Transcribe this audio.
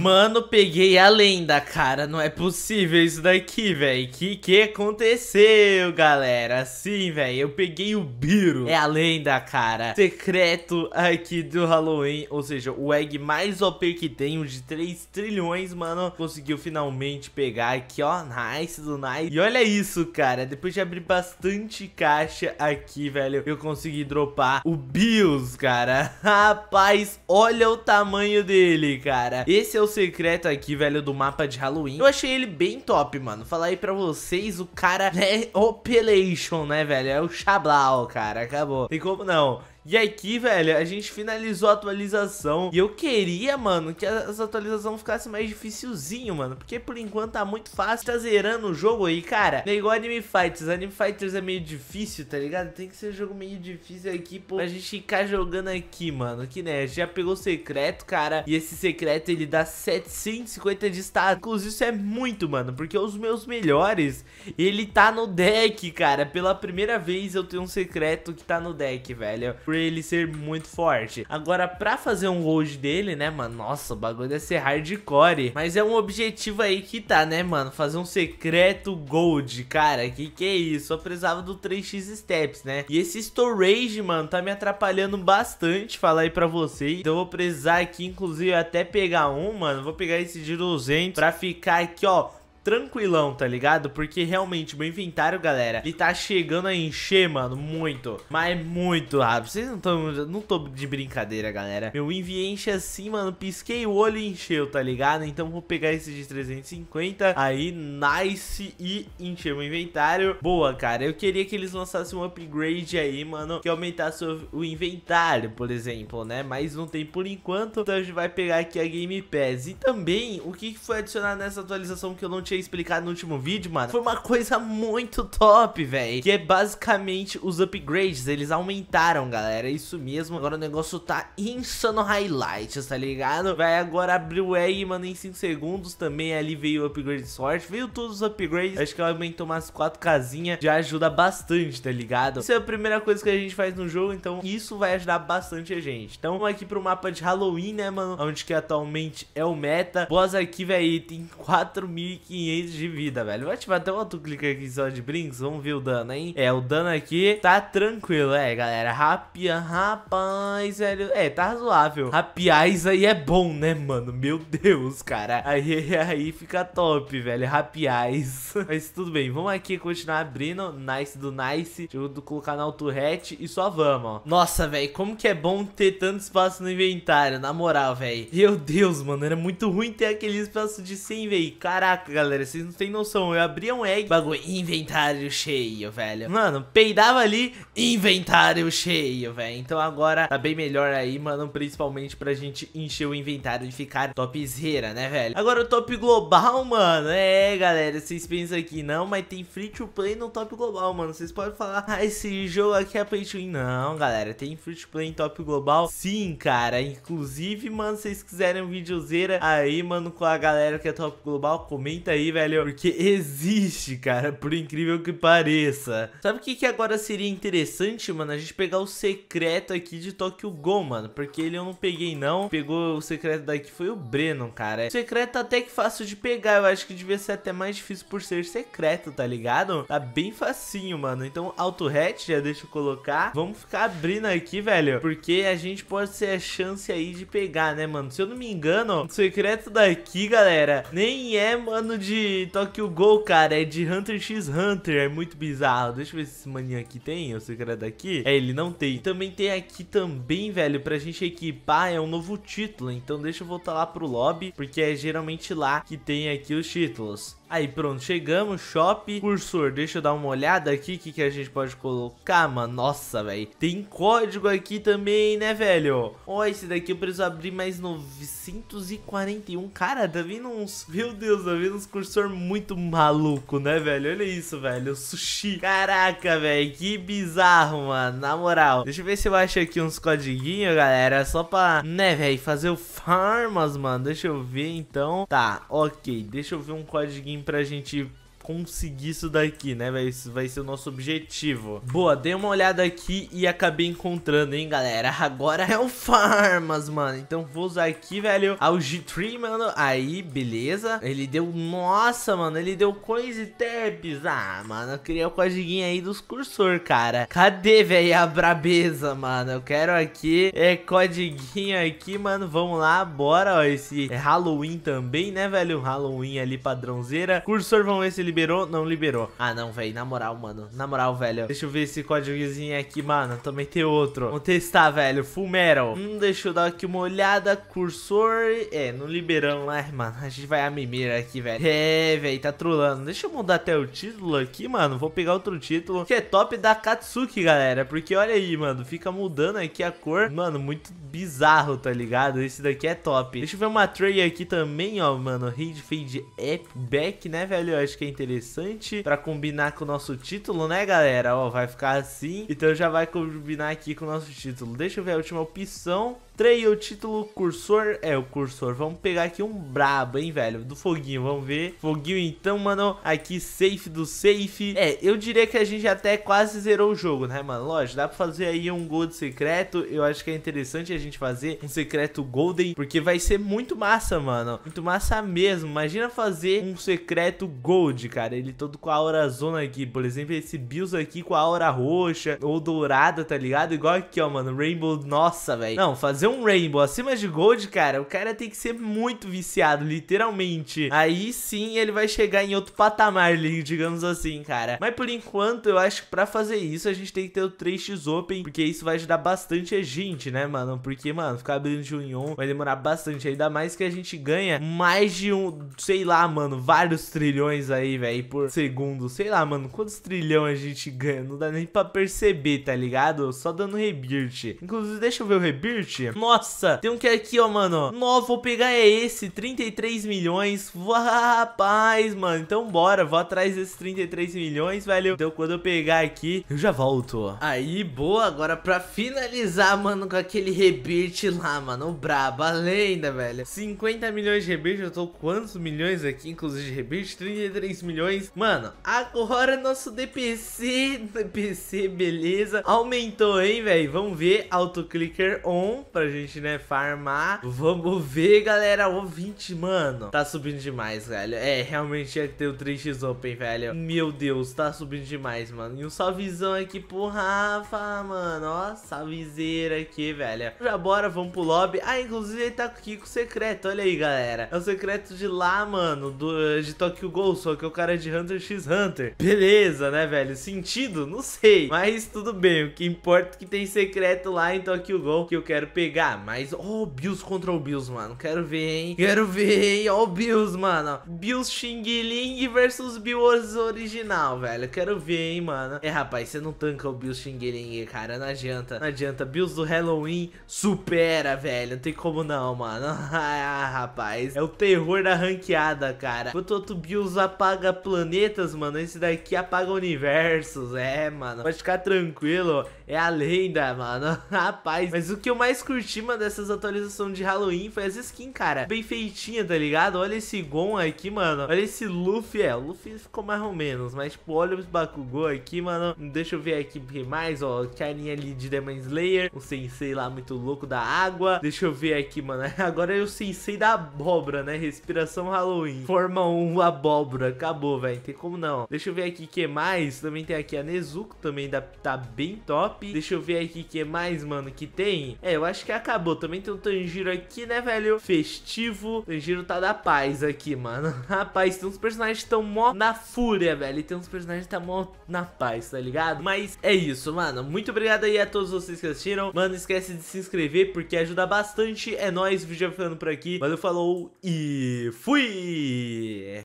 Mano, peguei a lenda, cara. Não é possível isso daqui, velho. Que que aconteceu, galera? Sim, velho. Eu peguei o Biro. É a lenda, cara. Secreto aqui do Halloween. Ou seja, o egg mais OP que tem, de 3 trilhões, mano. Conseguiu finalmente pegar aqui, ó. Nice do nice. E olha isso, cara. Depois de abrir bastante caixa aqui, velho, eu consegui dropar o Bills, cara. Rapaz, olha o tamanho dele, cara. Esse é o secreto aqui, velho, do mapa de Halloween. Eu achei ele bem top, mano. Falar aí pra vocês, o cara né? é Opelation, né, velho? É o Chablau, cara. Acabou. Tem como não. E aqui, velho, a gente finalizou a atualização. E eu queria, mano, que essa atualização ficasse mais dificilzinho, mano. Porque por enquanto tá muito fácil. Tá zerando o jogo aí, cara. É igual Anime Fighters. Anime Fighters é meio difícil, tá ligado? Tem que ser um jogo meio difícil aqui pô, pra gente ficar jogando aqui, mano. Que né, já pegou o secreto, cara. E esse secreto ele dá 750 de status. Inclusive, isso é muito, mano. Porque os meus melhores, ele tá no deck, cara. Pela primeira vez eu tenho um secreto que tá no deck, velho. Por ele ser muito forte. Agora, pra fazer um gold dele, né, mano? Nossa, o bagulho é ser hardcore. Mas é um objetivo aí que tá, né, mano? Fazer um secreto gold, cara. Que que é isso? Só precisava do 3x steps, né? E esse storage, mano, tá me atrapalhando bastante falar aí pra vocês. Então eu vou precisar aqui, inclusive, até pegar um, mano. Vou pegar esse de 200 pra ficar aqui, ó tranquilão, tá ligado? Porque realmente meu inventário, galera, ele tá chegando a encher, mano, muito. Mas é muito rápido. Vocês não estão. Não tô de brincadeira, galera. Meu envio enche assim, mano. Pisquei o olho e encheu, tá ligado? Então vou pegar esse de 350. Aí, nice. E encher meu inventário. Boa, cara. Eu queria que eles lançassem um upgrade aí, mano. Que aumentasse o inventário, por exemplo, né? Mas não tem por enquanto. Então a gente vai pegar aqui a Game Pass. E também, o que foi adicionado nessa atualização que eu não tinha tinha explicado no último vídeo, mano, foi uma coisa muito top, velho. Que é basicamente os upgrades, eles aumentaram, galera. É isso mesmo. Agora o negócio tá insano highlights, tá ligado? Vai agora abrir o egg, mano, em 5 segundos também. Ali veio o upgrade sorte, veio todos os upgrades. Acho que aumentou umas 4 casinhas, já ajuda bastante, tá ligado? Isso é a primeira coisa que a gente faz no jogo, então isso vai ajudar bastante a gente. Então vamos aqui pro mapa de Halloween, né, mano? Onde que atualmente é o meta. Boss aqui, velho, tem 4.500 500 de vida, velho. Vou ativar até outro clique aqui só de brinks. Vamos ver o dano, hein? É, o dano aqui tá tranquilo, é, galera. Rapia, rapaz, velho. É, tá razoável. Rapiais aí é bom, né, mano? Meu Deus, cara. Aí, aí fica top, velho. Rapiais. Mas tudo bem. Vamos aqui continuar abrindo. Nice do Nice. Deixa eu colocar na autorrete e só vamos, ó. Nossa, velho. Como que é bom ter tanto espaço no inventário, na moral, velho. Meu Deus, mano. Era muito ruim ter aquele espaço de 100, velho. Caraca, galera galera. Vocês não têm noção. Eu abria um egg, bagulho, inventário cheio, velho. Mano, peidava ali, inventário cheio, velho. Então agora tá bem melhor aí, mano. Principalmente pra gente encher o inventário e ficar topzera, né, velho? Agora o top global, mano. É, galera, vocês pensam aqui não, mas tem free to play no top global, mano. Vocês podem falar, ah, esse jogo aqui é pay to win. Não, galera, tem free to play em top global? Sim, cara. Inclusive, mano, se vocês quiserem um videozera aí, mano, com a galera que é top global, comenta aí aí, velho, porque existe, cara, por incrível que pareça. Sabe o que, que agora seria interessante, mano? A gente pegar o secreto aqui de Tokyo Go, mano, porque ele eu não peguei, não. Pegou o secreto daqui foi o Breno, cara. O secreto até que fácil de pegar, eu acho que devia ser até mais difícil por ser secreto, tá ligado? Tá bem facinho, mano. Então, auto-hatch, já deixa eu colocar. Vamos ficar abrindo aqui, velho, porque a gente pode ser a chance aí de pegar, né, mano? Se eu não me engano, o secreto daqui, galera, nem é, mano, de de Tokyo Gol, cara, é de Hunter x Hunter. É muito bizarro. Deixa eu ver se esse maninho aqui tem. Eu sei que era é daqui. É, ele não tem. Também tem aqui também, velho, pra gente equipar. É um novo título. Então deixa eu voltar lá pro lobby. Porque é geralmente lá que tem aqui os títulos. Aí pronto, chegamos, shop, cursor, deixa eu dar uma olhada aqui, o que, que a gente pode colocar, mano, nossa, velho, tem código aqui também, né, velho? Ó, esse daqui eu preciso abrir mais 941, cara, tá vindo uns, meu Deus, tá vindo uns cursor muito maluco, né, velho? Olha isso, velho, sushi, caraca, velho, que bizarro, mano, na moral. Deixa eu ver se eu acho aqui uns codiguinhos, galera, só pra, né, velho, fazer o farmas, mano, deixa eu ver então, tá, ok, deixa eu ver um codiguinho pra gente conseguir isso daqui, né, velho? Isso vai ser o nosso objetivo. Boa, dei uma olhada aqui e acabei encontrando, hein, galera? Agora é o Farmas, mano. Então vou usar aqui, velho, ao G3, mano. Aí, beleza. Ele deu... Nossa, mano, ele deu coins e tabs. Ah, mano, eu queria o código aí dos cursor, cara. Cadê, velho, a brabeza, mano? Eu quero aqui, é, codiguinho aqui, mano. Vamos lá, bora, ó. Esse é Halloween também, né, velho? Halloween ali, padrãozeira. Cursor, vamos ver se ele liberou, não liberou. Ah, não, velho. Na moral, mano. Na moral, velho. Deixa eu ver esse códigozinho aqui, mano. Também tem outro. Vamos testar, velho. Full Metal. Hum, deixa eu dar aqui uma olhada. Cursor. É, não liberamos lá, mano. A gente vai a mimir aqui, velho. É, velho. Tá trolando. Deixa eu mudar até o título aqui, mano. Vou pegar outro título. Que é top da Katsuki, galera. Porque olha aí, mano. Fica mudando aqui a cor. Mano, muito bizarro, tá ligado? Esse daqui é top. Deixa eu ver uma tray aqui também, ó, mano. Hate Fade App Back, né, velho? Eu acho que é interessante interessante para combinar com o nosso título, né, galera? Ó, vai ficar assim. Então já vai combinar aqui com o nosso título. Deixa eu ver a última opção o título, cursor. É, o cursor. Vamos pegar aqui um brabo, hein, velho? Do foguinho, vamos ver. Foguinho, então, mano. Aqui, safe do safe. É, eu diria que a gente até quase zerou o jogo, né, mano? Lógico, dá pra fazer aí um gold secreto. Eu acho que é interessante a gente fazer um secreto golden, porque vai ser muito massa, mano. Muito massa mesmo. Imagina fazer um secreto gold, cara. Ele todo com a aura zona aqui. Por exemplo, esse Bills aqui com a aura roxa ou dourada, tá ligado? Igual aqui, ó, mano. Rainbow, nossa, velho. Não, fazer um Rainbow acima de Gold, cara, o cara tem que ser muito viciado, literalmente. Aí sim ele vai chegar em outro patamar, digamos assim, cara. Mas por enquanto, eu acho que pra fazer isso a gente tem que ter o 3x Open, porque isso vai ajudar bastante a gente, né, mano? Porque, mano, ficar abrindo de 1 em 1 vai demorar bastante, ainda mais que a gente ganha mais de um, sei lá, mano, vários trilhões aí, velho, por segundo. Sei lá, mano, quantos trilhões a gente ganha? Não dá nem pra perceber, tá ligado? Só dando rebirth. Inclusive, deixa eu ver o rebirth. Nossa, tem um que é aqui, ó, mano. Novo, vou pegar é esse, 33 milhões. rapaz, mano. Então bora, vou atrás desses 33 milhões, velho. Então quando eu pegar aqui, eu já volto. Aí, boa. Agora pra finalizar, mano, com aquele rebirth lá, mano. O brabo, a lenda, velho. 50 milhões de rebirth, eu tô quantos milhões aqui, inclusive, de rebirth? 33 milhões. Mano, agora nosso DPC, DPC, beleza. Aumentou, hein, velho. Vamos ver, autoclicker on, pra pra gente, né, farmar. Vamos ver, galera. o 20 mano. Tá subindo demais, velho. É, realmente tinha é que ter o 3x Open, velho. Meu Deus, tá subindo demais, mano. E um salvezão aqui pro Rafa, mano. Ó, salvezeira aqui, velho. Já bora, vamos pro lobby. Ah, inclusive ele tá aqui com o secreto. Olha aí, galera. É o secreto de lá, mano, do, de Tokyo Gol, só que é o cara é de Hunter x Hunter. Beleza, né, velho? Sentido? Não sei. Mas tudo bem. O que importa é que tem secreto lá em Tokyo Gol que eu quero pegar pegar, mas... Oh, Bills contra o Bills, mano. Quero ver, hein? Quero ver, hein? Ó oh, o Bills, mano. Bills Xing Ling versus Bills original, velho. Quero ver, hein, mano. É, rapaz, você não tanca o Bills Xing Ling, cara. Não adianta. Não adianta. Bills do Halloween supera, velho. Não tem como não, mano. Ah, ah, rapaz. É o terror da ranqueada, cara. Enquanto outro Bills apaga planetas, mano, esse daqui apaga universos. É, mano. Pode ficar tranquilo. É a lenda, mano. rapaz. Mas o que eu mais curti curti, dessas atualizações de Halloween foi as skins, cara. Bem feitinha, tá ligado? Olha esse Gon aqui, mano. Olha esse Luffy. É, o Luffy ficou mais ou menos. Mas, tipo, olha os Bakugou aqui, mano. Deixa eu ver aqui o que mais, ó. Carinha ali de Demon Slayer. o sensei lá muito louco da água. Deixa eu ver aqui, mano. Agora é o sensei da abóbora, né? Respiração Halloween. Forma 1 abóbora. Acabou, velho. Tem como não. Deixa eu ver aqui o que mais. Também tem aqui a Nezuko também. Da, tá bem top. Deixa eu ver aqui o que mais, mano, que tem. É, eu acho que que acabou. Também tem um Tanjiro aqui, né, velho? Festivo. Tanjiro tá da paz aqui, mano. Rapaz, tem uns personagens que tão mó na fúria, velho. E tem uns personagens que tá mó na paz, tá ligado? Mas é isso, mano. Muito obrigado aí a todos vocês que assistiram. Mano, esquece de se inscrever porque ajuda bastante. É nóis, o vídeo vai ficando por aqui. Valeu, falou e fui!